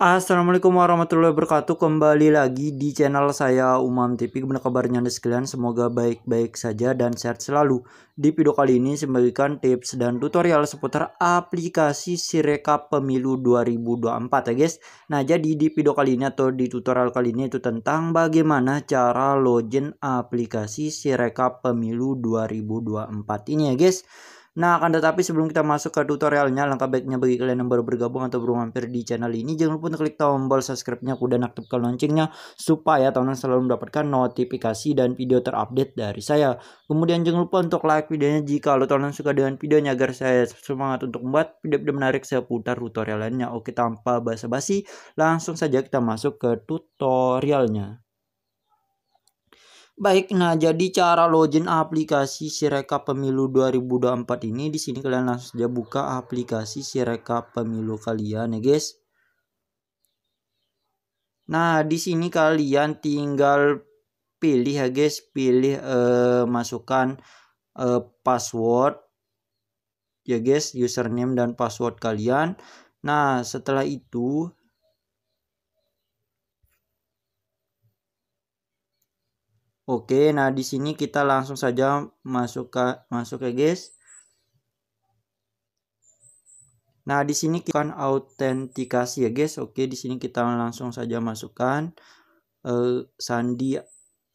Assalamualaikum warahmatullahi wabarakatuh Kembali lagi di channel saya Umam TV Gimana kabarnya anda sekalian Semoga baik-baik saja dan sehat selalu Di video kali ini saya memberikan tips dan tutorial Seputar aplikasi Sirekap Pemilu 2024 ya guys Nah jadi di video kali ini atau di tutorial kali ini Itu tentang bagaimana cara login aplikasi Sirekap Pemilu 2024 ini ya guys Nah, akan tetapi sebelum kita masuk ke tutorialnya, langkah baiknya bagi kalian yang baru bergabung atau belum mampir di channel ini, jangan lupa untuk klik tombol subscribe-nya dan aktifkan loncengnya supaya teman-teman selalu mendapatkan notifikasi dan video terupdate dari saya. Kemudian jangan lupa untuk like videonya jika lo teman-teman suka dengan videonya agar saya semangat untuk membuat video-video menarik seputar tutorial lainnya. Oke, tanpa basa-basi, langsung saja kita masuk ke tutorialnya. Baik, nah jadi cara login aplikasi Sirekap Pemilu 2024 ini di sini kalian langsung saja buka aplikasi Sirekap Pemilu kalian ya guys. Nah, di sini kalian tinggal pilih ya guys, pilih eh, masukkan eh, password ya guys, username dan password kalian. Nah, setelah itu Oke, nah di sini kita langsung saja masuk ke masuk ya guys. Nah, di sini kan autentikasi ya guys. Oke, di sini kita langsung saja masukkan uh, sandi uh,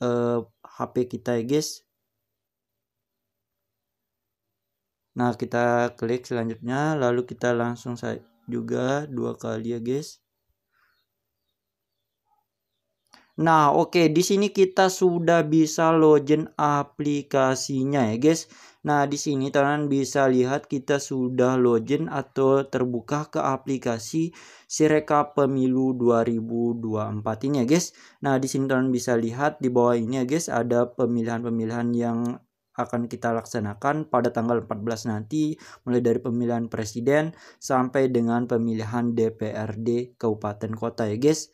eh, HP kita ya guys. Nah, kita klik selanjutnya lalu kita langsung juga dua kali ya guys. Nah, oke, okay, di sini kita sudah bisa login aplikasinya ya, guys. Nah, di sini teman bisa lihat kita sudah login atau terbuka ke aplikasi Sireka Pemilu 2024 ini ya, guys. Nah, di sini teman bisa lihat di bawah ini ya, guys, ada pemilihan-pemilihan yang akan kita laksanakan pada tanggal 14 nanti mulai dari pemilihan presiden sampai dengan pemilihan DPRD kabupaten kota ya, guys.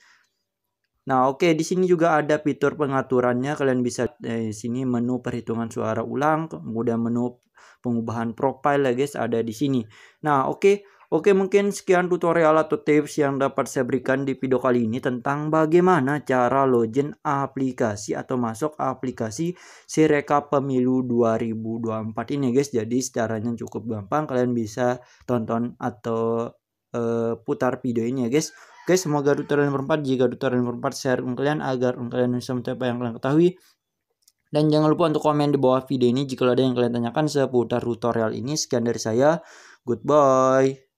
Nah, oke okay, di sini juga ada fitur pengaturannya. Kalian bisa eh, di sini menu perhitungan suara ulang, kemudian menu pengubahan profile ya guys ada di sini. Nah, oke. Okay. Oke, mungkin sekian tutorial atau tips yang dapat saya berikan di video kali ini tentang bagaimana cara login aplikasi atau masuk aplikasi Sireka Pemilu 2024 ini ya guys. Jadi caranya cukup gampang, kalian bisa tonton atau uh, putar ya guys Oke, semoga tutorial nomor 4 jika tutorial nomor 4 share ke kalian agar kalian bisa mencapai yang kalian ketahui. Dan jangan lupa untuk komen di bawah video ini jika ada yang kalian tanyakan seputar tutorial ini. Sekian dari saya. Goodbye.